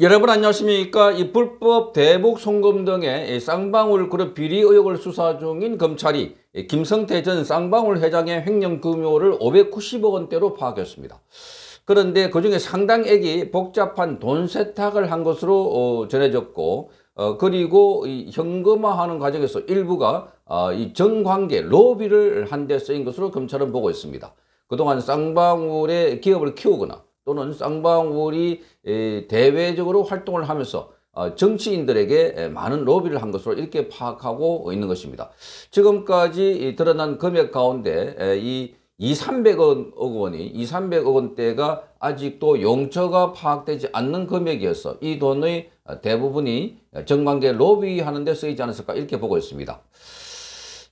여러분 안녕하십니까 이 불법 대북 송금 등의 쌍방울 그룹 비리 의혹을 수사 중인 검찰이 김성태 전 쌍방울 회장의 횡령 금요를 590억 원대로 파악했습니다 그런데 그중에 상당액이 복잡한 돈 세탁을 한 것으로 어, 전해졌고 어, 그리고 이 현금화하는 과정에서 일부가 어, 이 정관계 로비를 한 데 쓰인 것으로 검찰은 보고 있습니다. 그동안 쌍방울의 기업을 키우거나 또는 쌍방울이 대외적으로 활동을 하면서 어, 정치인들에게 많은 로비를 한 것으로 이렇게 파악하고 있는 것입니다. 지금까지 드러난 금액 가운데 이 2, 300억 원이 2, 300억 원대가 아직도 용처가 파악되지 않는 금액이어서 이 돈의 어, 대부분이 정관계 로비하는 데 쓰이지 않았을까 이렇게 보고 있습니다.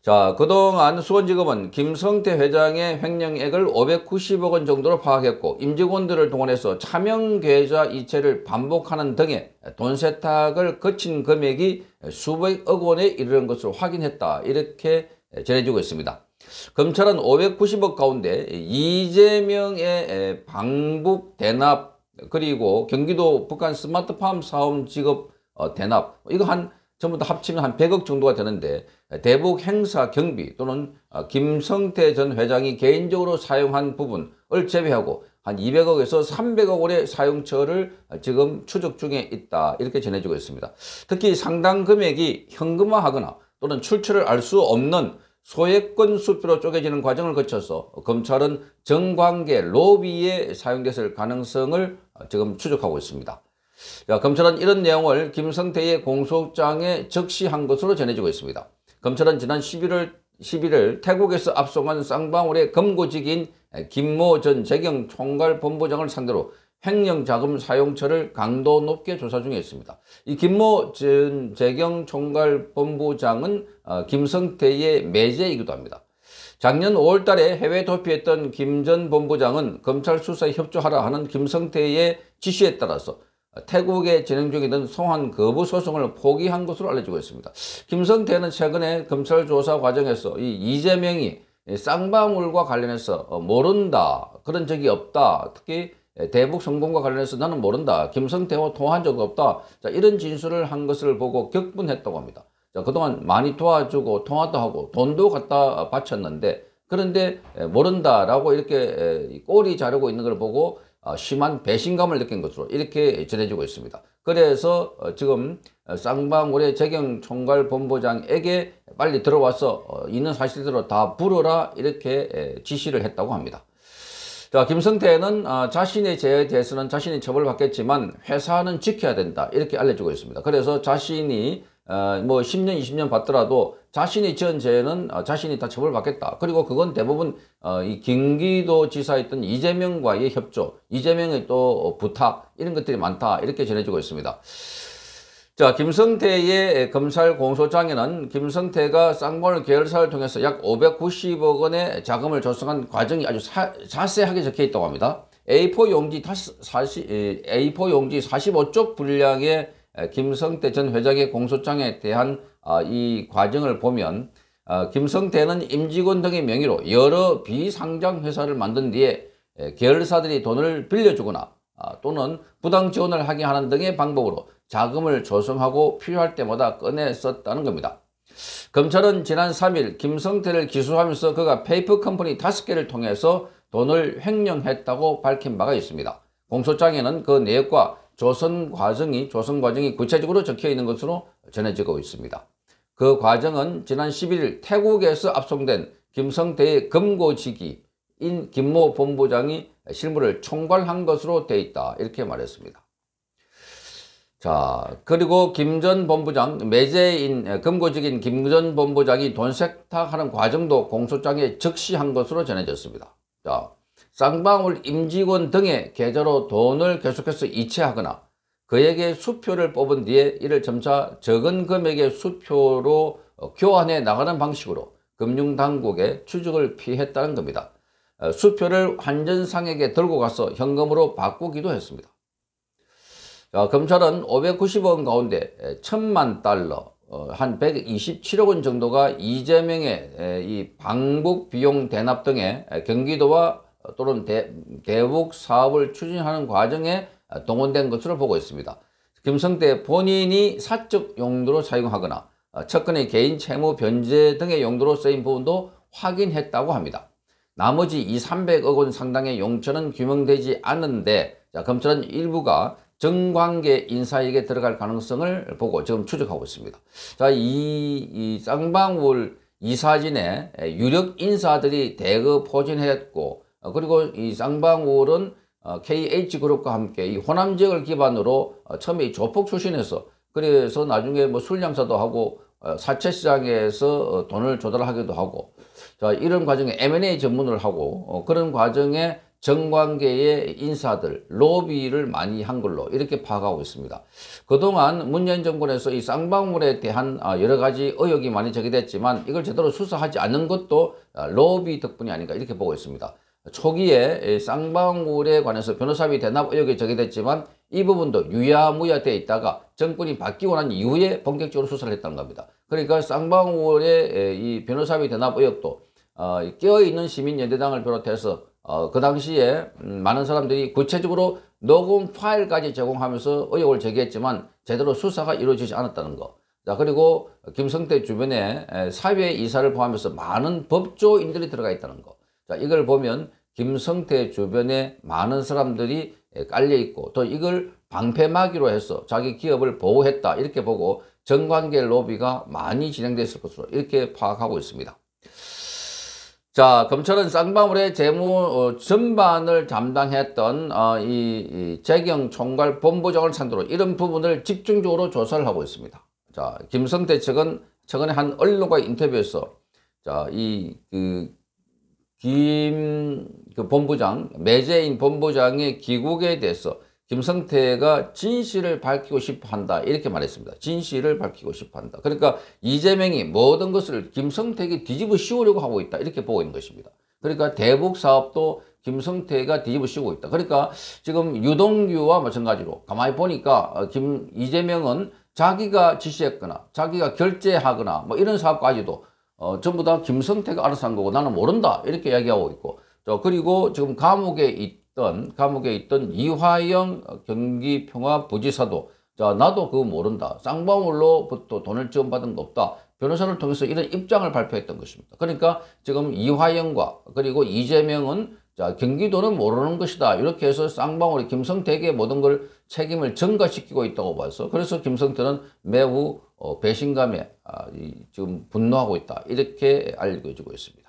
자, 그동안 수원지검은 김성태 회장의 횡령액을 590억 원 정도로 파악했고 임직원들을 동원해서 차명 계좌 이체를 반복하는 등의 돈 세탁을 거친 금액이 수백억 원에 이르는 것을 확인했다. 이렇게 전해지고 있습니다. 검찰은 590억 가운데 이재명의 방북 대납 그리고 경기도 북한 스마트팜 사업 직업 어, 대납 이거 한 전부 다 합치면 한 100억 정도가 되는데 대북 행사 경비 또는 어, 김성태 전 회장이 개인적으로 사용한 부분을 제외하고 한 200억에서 300억 원의 사용처를 지금 추적 중에 있다 이렇게 전해지고 있습니다. 특히 상당 금액이 현금화하거나 또는 출처를 알 수 없는 소액권 수표로 쪼개지는 과정을 거쳐서 검찰은 정관계 로비에 사용됐을 가능성을 어, 지금 추적하고 있습니다. 자, 검찰은 이런 내용을 김성태의 공소장에 적시한 것으로 전해지고 있습니다. 검찰은 지난 11월 11일 태국에서 압송한 쌍방울의 검고직인 김모 전 재경 총괄 본부장을 상대로 횡령자금 사용처를 강도 높게 조사 중에 있습니다. 이 김모 전 재경 총괄 본부장은 어, 김성태의 매제이기도 합니다. 작년 5월 달에 해외 도피했던 김 전 본부장은 검찰 수사에 협조하라 하는 김성태의 지시에 따라서 태국에 진행 중이던 송환 거부 소송을 포기한 것으로 알려지고 있습니다. 김성태는 최근에 검찰 조사 과정에서 이 이재명이 쌍방울과 관련해서 어, 모른다 그런 적이 없다 특히 대북 성공과 관련해서 나는 모른다 김성태와 통화한 적 없다 자, 이런 진술을 한 것을 보고 격분했다고 합니다 자, 그동안 많이 도와주고 통화도 하고 돈도 갖다 바쳤는데 그런데 모른다라고 이렇게 꼬리 자르고 있는 걸 보고 어, 심한 배신감을 느낀 것으로 이렇게 전해지고 있습니다. 그래서 어, 지금 어, 쌍방울의 재경총괄본부장에게 빨리 들어와서 있는 사실대로 다 불어라 이렇게 지시를 했다고 합니다. 자, 김성태는 아, 자신의 죄에 대해서는 자신이 처벌받겠지만 회사는 지켜야 된다 이렇게 알려주고 있습니다. 그래서 자신이 어, 뭐 10년, 20년 받더라도 자신이 지은 죄는 어, 자신이 다 처벌받겠다. 그리고 그건 대부분 어, 이 경기도지사였던 이재명과의 협조, 이재명의 또 부탁 이런 것들이 많다 이렇게 전해지고 있습니다. 자, 김성태의 검찰 공소장에는 김성태가 쌍방울 계열사를 통해서 약 590억 원의 자금을 조성한 과정이 아주 사, 자세하게 적혀 있다고 합니다. A4 용지 40, A4 용지 45쪽 분량의 김성태 전 회장의 공소장에 대한 아, 이 과정을 보면 아, 김성태는 임직원 등의 명의로 여러 비상장 회사를 만든 뒤에 계열사들이 돈을 빌려주거나 아, 또는 부당 지원을 하게 하는 등의 방법으로 자금을 조성하고 필요할 때마다 꺼내 썼다는 겁니다. 검찰은 지난 3일 김성태를 기소하면서 그가 페이퍼 컴퍼니 5개를 통해서 돈을 횡령했다고 밝힌 바가 있습니다. 공소장에는 그 내역과 조선 과정이 조선 과정이 구체적으로 적혀 있는 것으로 전해지고 있습니다. 그 과정은 지난 11일 태국에서 압송된 김성태의 금고지기인 김모 본부장이 실무를 총괄한 것으로 돼 있다 이렇게 말했습니다. 자 그리고 김 전 본부장 매제인 예, 금고직인 김 전 본부장이 돈 세탁하는 과정도 공소장에 적시한 것으로 전해졌습니다. 쌍방울 임직원 등의 계좌로 돈을 계속해서 이체하거나 그에게 수표를 뽑은 뒤에 이를 점차 적은 금액의 수표로 어, 교환해 나가는 방식으로 금융당국의 추적을 피했다는 겁니다. 어, 수표를 환전상에게 들고 가서 현금으로 바꾸기도 했습니다. 검찰은 590원 가운데 1000만 달러, 어, 한 127억 원 정도가 이재명의 방북 비용 대납 등의 경기도와 또는 대, 대북 사업을 추진하는 과정에 동원된 것으로 보고 있습니다. 김성태 본인이 사적 용도로 사용하거나 척근의 어, 개인 채무 변제 등의 용도로 쓰인 부분도 확인했다고 합니다. 나머지 이 300억 원 상당의 용처는 규명되지 않는데 자, 검찰은 일부가 정관계 인사에게 들어갈 가능성을 보고 지금 추적하고 있습니다. 자, 이, 이 쌍방울 이사진에 유력 인사들이 대거 포진했고 어, 그리고 이 쌍방울은 어, KH그룹과 함께 이 호남 지역을 기반으로 어, 처음에 조폭 출신에서 그래서 나중에 뭐술 장사도 하고 사채 시장에서 돈을 조달하기도 하고 자 이런 과정에 M&A 전문을 하고 그런 과정에 정관계의 인사들 로비를 많이 한 걸로 이렇게 파악하고 있습니다. 그동안 문재인 정권에서 이 쌍방울에 대한 아, 여러 가지 의혹이 많이 제기됐지만 이걸 제대로 수사하지 않는 것도 아, 로비 덕분이 아닌가 이렇게 보고 있습니다. 초기에 쌍방울에 관해서 변호사비 대납 의혹이 제기됐지만 이 부분도 유야무야돼 있다가 정권이 바뀌고 난 이후에 본격적으로 수사를 했다는 겁니다. 그러니까 쌍방울의 이 변호사비 대납 의혹도 어, 깨어있는 시민연대당을 비롯해서 어, 그 당시에 음, 많은 사람들이 구체적으로 녹음 파일까지 제공하면서 의혹을 제기했지만 제대로 수사가 이루어지지 않았다는 거. 자 그리고 김성태 주변에 사회 이사를 포함해서 많은 법조인들이 들어가 있다는 거. 자, 이걸 보면 김성태 주변에 많은 사람들이 깔려 있고 또 이걸 방패막이로 해서 자기 기업을 보호했다 이렇게 보고 정관계 로비가 많이 진행됐을 것으로 이렇게 파악하고 있습니다. 자, 검찰은 쌍방울의 재무 어, 전반을 담당했던 어, 이, 이 재경 총괄 본부장을 상대로 이런 부분을 집중적으로 조사를 하고 있습니다. 자, 김성태 측은 최근에 한 언론과 인터뷰에서 자, 이 그, 김그 본부장, 매제인 본부장의 귀국에 대해서 김성태가 진실을 밝히고 싶어 한다 이렇게 말했습니다. 진실을 밝히고 싶어 한다. 그러니까 이재명이 모든 것을 김성태에게 뒤집어 씌우려고 하고 있다 이렇게 보고 있는 것입니다. 그러니까 대북 사업도 김성태가 뒤집어 씌우고 있다. 그러니까 지금 유동규와 마찬가지로 가만히 보니까 어, 김 이재명은 자기가 지시했거나 자기가 결제하거나 뭐 이런 사업까지도 어, 전부 다 김성태가 알아서 한 거고 나는 모른다 이렇게 이야기하고 있고 저 그리고 지금 감옥에 있던 감옥에 있던 이화영 경기평화부지사도 자 나도 그거 모른다 쌍방울로부터 돈을 지원받은 거 없다 변호사를 통해서 이런 입장을 발표했던 것입니다 그러니까 지금 이화영과 그리고 이재명은 자, 경기도는 모르는 것이다. 이렇게 해서 쌍방울이 김성태에게 모든 걸 책임을 전가시키고 있다고 봐서 그래서 김성태는 매우 어, 배신감에 아, 이, 지금 분노하고 있다. 이렇게 알려주고 있습니다.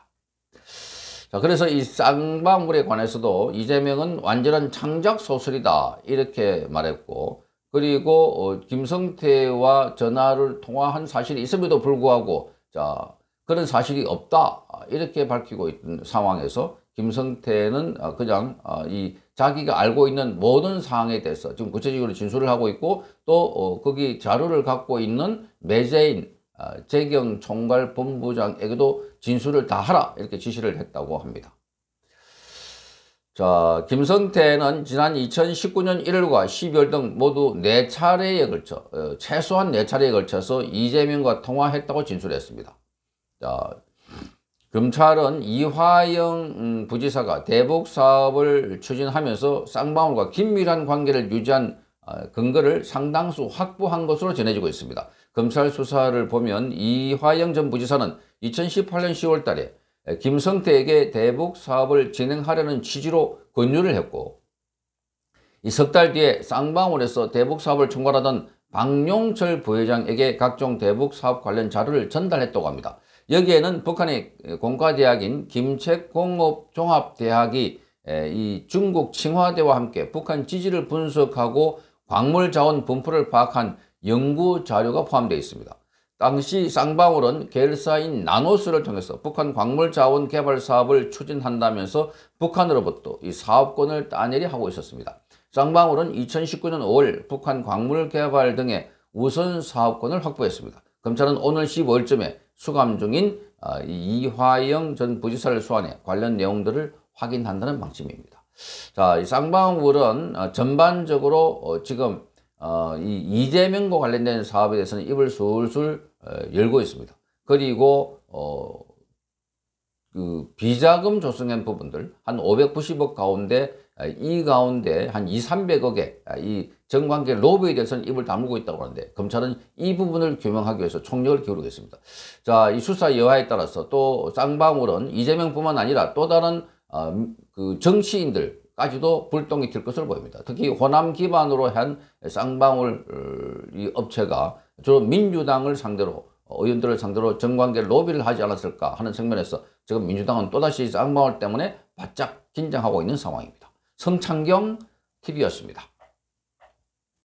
자, 그래서 이 쌍방울에 관해서도 이재명은 완전한 창작 소설이다. 이렇게 말했고 그리고 어, 김성태와 전화를 통화한 사실이 있음에도 불구하고 자, 그런 사실이 없다. 아, 이렇게 밝히고 있는 상황에서 김성태는 어, 그냥 어, 이 자기가 알고 있는 모든 사항에 대해서 지금 구체적으로 진술을 하고 있고 또 어, 거기 자료를 갖고 있는 매제인 재경 총괄 본부장에게도 진술을 다 하라 이렇게 지시를 했다고 합니다. 자, 김성태는 지난 2019년 1월과 12월 등 모두 4차례에 걸쳐 최소한 4차례에 걸쳐서 이재명과 통화했다고 진술했습니다. 자, 검찰은 이화영 음, 부지사가 대북 사업을 추진하면서 쌍방울과 긴밀한 관계를 유지한 아, 근거를 상당수 확보한 것으로 전해지고 있습니다. 검찰 수사를 보면 이화영 전 부지사는 2018년 10월 달에 김성태에게 대북 사업을 진행하려는 취지로 권유를 했고 이 석 달 뒤에 쌍방울에서 대북 사업을 총괄하던 박용철 부회장에게 각종 대북 사업 관련 자료를 전달했다고 합니다. 여기에는 북한의 공과대학인 김책공업종합대학이 이 중국 칭화대와 함께 북한 지지를 분석하고 광물 자원 분포를 파악한 연구 자료가 포함되어 있습니다. 당시 쌍방울은 계열사인 나노스를 통해서 북한 광물 자원 개발 사업을 추진한다면서 북한으로부터 이 사업권을 따내리 하고 있었습니다. 쌍방울은 2019년 5월 북한 광물 개발 등의 우선 사업권을 확보했습니다. 검찰은 오늘 15일쯤에 수감 중인 어, 이화영 전 부지사를 소환해 관련 내용들을 확인한다는 방침입니다. 자, 이 쌍방울은 어, 전반적으로 어, 지금 이 이재명과 관련된 사업에 대해서는 입을 술술 열고 있습니다. 그리고 그 비자금 조성한 부분들 한 590억 가운데 아, 이 가운데 한 2, 300억의 아, 이 정관계 로비에 대해서는 입을 다물고 있다고 하는데 검찰은 이 부분을 규명하기 위해서 총력을 기울이고 있습니다. 자, 이 수사 여하에 따라서 또 쌍방울은 이재명뿐만 아니라 또 다른 어, 그 정치인들 까지도 불똥이 튈 것으로 보입니다. 특히 호남 기반으로 한 쌍방울 이 업체가 주로 민주당을 상대로 의원들을 상대로 정관계 로비를 하지 않았을까 하는 측면에서 지금 민주당은 또다시 쌍방울 때문에 바짝 긴장하고 있는 상황입니다. 성창경 TV였습니다.